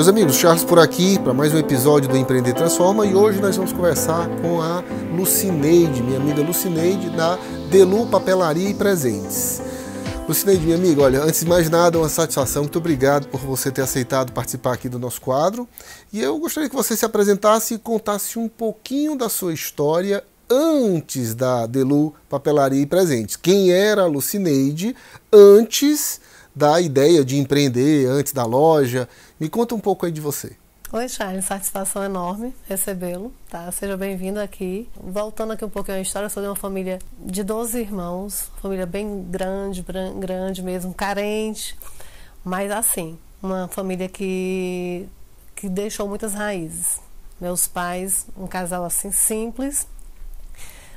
Meus amigos, Charles por aqui para mais um episódio do Empreender Transforma e hoje nós vamos conversar com a Lucineide, minha amiga Lucineide da Delu Papelaria e Presentes. Lucineide, minha amiga, olha, antes de mais nada, uma satisfação, muito obrigado por você ter aceitado participar aqui do nosso quadro. E eu gostaria que você se apresentasse e contasse um pouquinho da sua história antes da Delu Papelaria e Presentes. Quem era a Lucineide antes da ideia de empreender antes da loja. Me conta um pouco aí de você. Oi, Charles, satisfação enorme recebê-lo, tá? Seja bem-vindo aqui. Voltando aqui um pouquinho à história, eu sou de uma família de 12 irmãos, família bem grande, grande mesmo, carente, mas assim, uma família que, que deixou muitas raízes. Meus pais, um casal assim simples,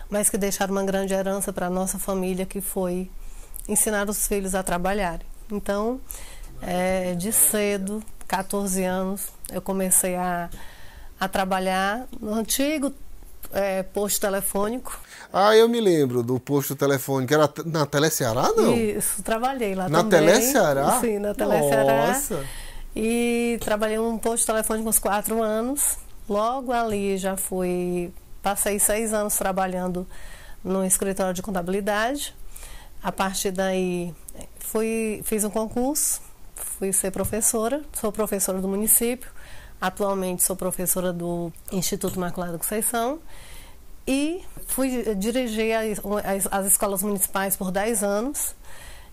mas que deixaram uma grande herança para a nossa família, que foi ensinar os filhos a trabalharem. Então, é, de cedo, 14 anos, eu comecei a, a trabalhar no antigo é, posto telefônico. Ah, eu me lembro do posto telefônico. Era na Teleceará, não? Isso, trabalhei lá na também. Na Teleceará? Sim, na Teleceará. Nossa! E trabalhei num posto telefônico uns quatro anos. Logo ali já fui... Passei seis anos trabalhando no escritório de contabilidade. A partir daí fui, fiz um concurso, fui ser professora, sou professora do município, atualmente sou professora do Instituto Maculado Conceição e fui eh, dirigir as, as escolas municipais por 10 anos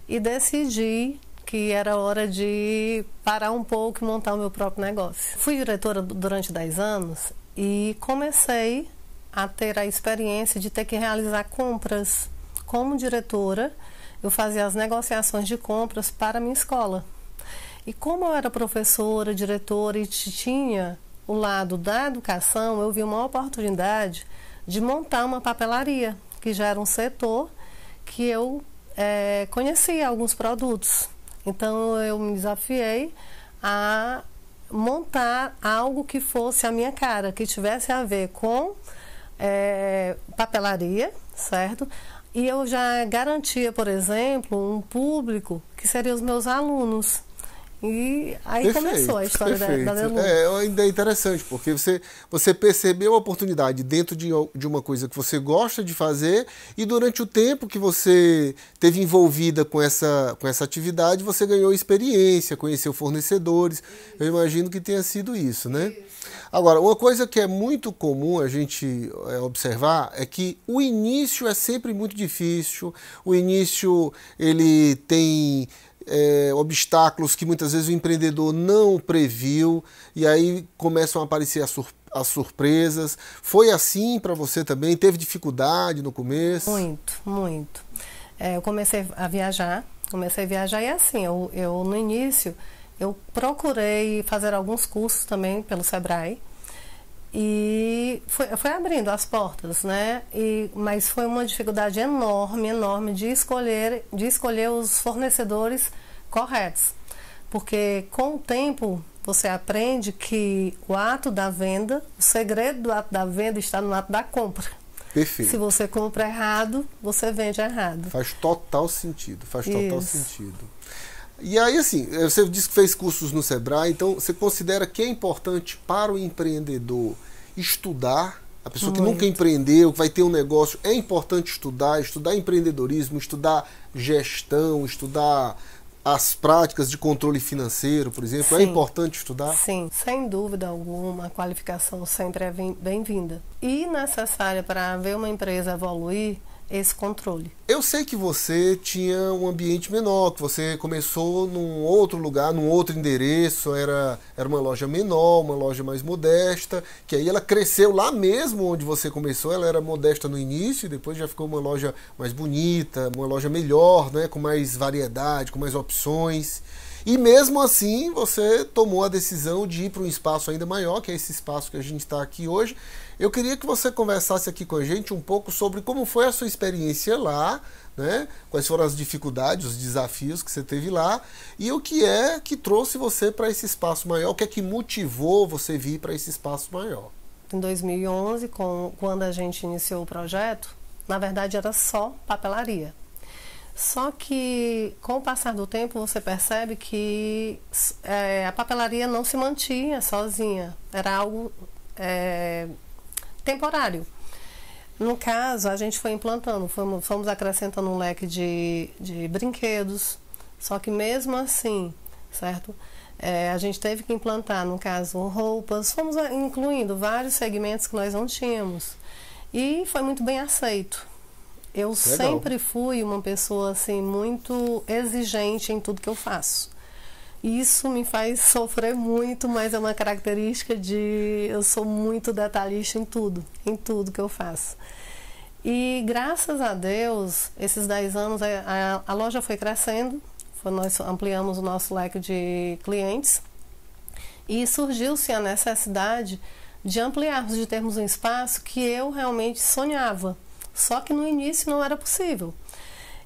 e decidi que era hora de parar um pouco e montar o meu próprio negócio. Fui diretora durante 10 anos e comecei a ter a experiência de ter que realizar compras como diretora eu fazia as negociações de compras para a minha escola. E como eu era professora, diretora e tinha o lado da educação, eu vi uma oportunidade de montar uma papelaria, que já era um setor que eu é, conhecia alguns produtos. Então eu me desafiei a montar algo que fosse a minha cara, que tivesse a ver com é, papelaria, certo? E eu já garantia, por exemplo, um público que seriam os meus alunos. E aí perfeito, começou a história perfeito. da, da É, é interessante, porque você, você percebeu a oportunidade dentro de, de uma coisa que você gosta de fazer e durante o tempo que você teve envolvida com essa, com essa atividade, você ganhou experiência, conheceu fornecedores. Isso. Eu imagino que tenha sido isso, né? Isso. Agora, uma coisa que é muito comum a gente é, observar é que o início é sempre muito difícil, o início ele tem é, obstáculos que muitas vezes o empreendedor não previu e aí começam a aparecer as, sur as surpresas. Foi assim para você também? Teve dificuldade no começo? Muito, muito. É, eu comecei a viajar, comecei a viajar e é assim, eu, eu no início eu procurei fazer alguns cursos também pelo Sebrae e foi, foi abrindo as portas, né? E, mas foi uma dificuldade enorme, enorme de escolher, de escolher os fornecedores corretos, porque com o tempo você aprende que o ato da venda, o segredo do ato da venda está no ato da compra. Perfeito. Se você compra errado, você vende errado. Faz total sentido, faz total Isso. sentido. E aí, assim, eh, você disse que fez cursos no Sebrae, então você considera que é importante para o empreendedor estudar? A pessoa Muito. que nunca empreendeu, que vai ter um negócio, é importante estudar, estudar empreendedorismo, estudar gestão, estudar as práticas de controle financeiro, por exemplo, é Sim. é importante estudar? Sim, sem dúvida alguma, a qualificação sempre é bem-vinda. E necessária para ver uma empresa evoluir, esse controle. Eu sei que você tinha um ambiente menor, que você começou num outro lugar, num outro endereço, era, era uma loja menor, uma loja mais modesta, que aí ela cresceu lá mesmo onde você começou, ela era modesta no início, depois já ficou uma loja mais bonita, uma loja melhor, né, com mais variedade, com mais opções. E mesmo assim, você tomou a decisão de ir para um espaço ainda maior, que é esse espaço que a gente está aqui hoje. Eu queria que você conversasse aqui com a gente um pouco sobre como foi a sua experiência lá, né? quais foram as dificuldades, os desafios que você teve lá e o que é que trouxe você para esse espaço maior, o que é que motivou você vir para esse espaço maior. Em 2011, com, quando a gente iniciou o projeto, na verdade era só papelaria. Só que com o passar do tempo você percebe que é, a papelaria não se mantinha sozinha, era algo é, temporário. No caso, a gente foi implantando, fomos, fomos acrescentando um leque de, de brinquedos, só que mesmo assim, certo? É, a gente teve que implantar, no caso, roupas, fomos ah, incluindo vários segmentos que nós não tínhamos. E foi muito bem aceito. Eu é Legal. sempre fui uma pessoa assim muito exigente em tudo que eu faço. Isso me faz sofrer muito, mas é uma característica de eu sou muito detalhista em tudo, em tudo que eu faço. E graças a Deus, esses 10 anos é, a, a, loja foi crescendo, foi, nós ampliamos o nosso leque de clientes e surgiu-se a necessidade de ampliarmos, de termos um espaço que eu realmente sonhava só que no início não era possível.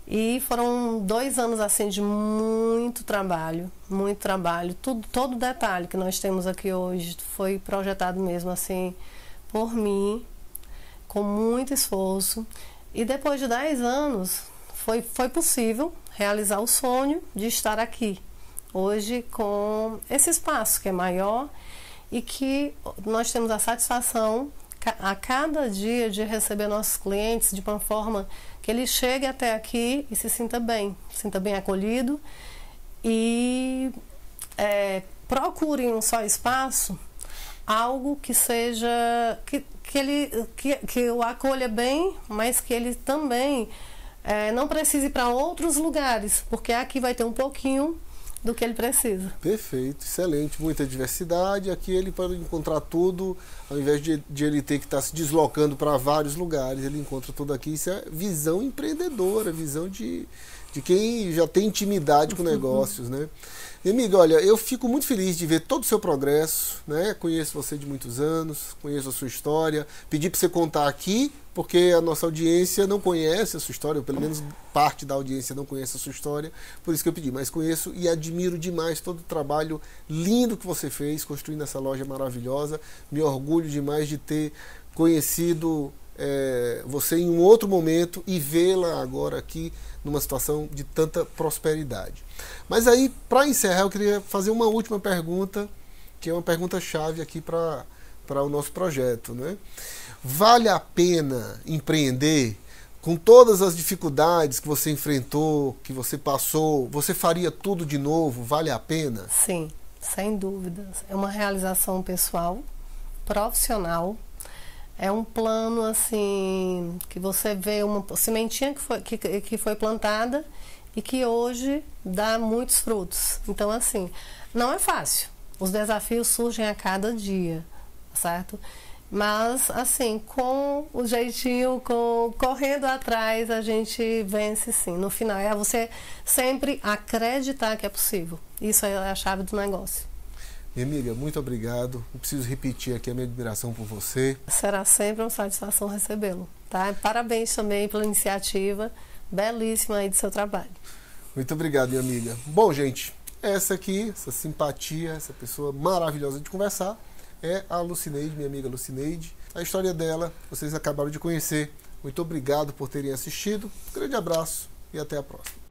E foram dois anos assim de muito trabalho, muito trabalho. Tudo, todo detalhe que nós temos aqui hoje foi projetado mesmo assim por mim, com muito esforço. E depois de dez anos foi, foi possível realizar o sonho de estar aqui hoje com esse espaço que é maior e que nós temos a satisfação a cada dia de receber nossos clientes de uma forma que ele chegue até aqui e se sinta bem, se sinta bem acolhido e é, procure em um só espaço algo que seja que, que ele que, que o acolha bem, mas que ele também é, não precise ir para outros lugares, porque aqui vai ter um pouquinho do que ele precisa. Perfeito, excelente. Muita diversidade. Aqui ele para encontrar tudo, ao invés de, de ele ter que estar tá se deslocando para vários lugares, ele encontra tudo aqui. Isso é visão empreendedora, visão de, de quem já tem intimidade com uhum. negócios, né? Amigo, olha, eu fico muito feliz de ver todo o seu progresso, né? Conheço você de muitos anos, conheço a sua história. Pedi para você contar aqui, porque a nossa audiência não conhece a sua história, ou pelo menos parte da audiência não conhece a sua história, por isso que eu pedi. Mas conheço e admiro demais todo o trabalho lindo que você fez construindo essa loja maravilhosa. Me orgulho demais de ter conhecido é, você em um outro momento e vê-la agora aqui numa situação de tanta prosperidade. Mas aí, para encerrar, eu queria fazer uma última pergunta, que é uma pergunta chave aqui para o nosso projeto. Né? Vale a pena empreender com todas as dificuldades que você enfrentou, que você passou? Você faria tudo de novo? Vale a pena? Sim, sem dúvidas. É uma realização pessoal, profissional é um plano assim que você vê uma sementinha que foi, que, que foi plantada e que hoje dá muitos frutos. Então assim, não é fácil. Os desafios surgem a cada dia, certo? Mas assim, com o jeitinho, com correndo atrás, a gente vence sim. No final é você sempre acreditar que é possível. Isso é a chave do negócio. Minha amiga, muito obrigado. Eu preciso repetir aqui a minha admiração por você. Será sempre uma satisfação recebê-lo. Tá? Parabéns também pela iniciativa belíssima aí do seu trabalho. Muito obrigado, minha amiga. Bom, gente, essa aqui, essa simpatia, essa pessoa maravilhosa de conversar, é a Lucineide, minha amiga Lucineide. A história dela vocês acabaram de conhecer. Muito obrigado por terem assistido. Um grande abraço e até a próxima.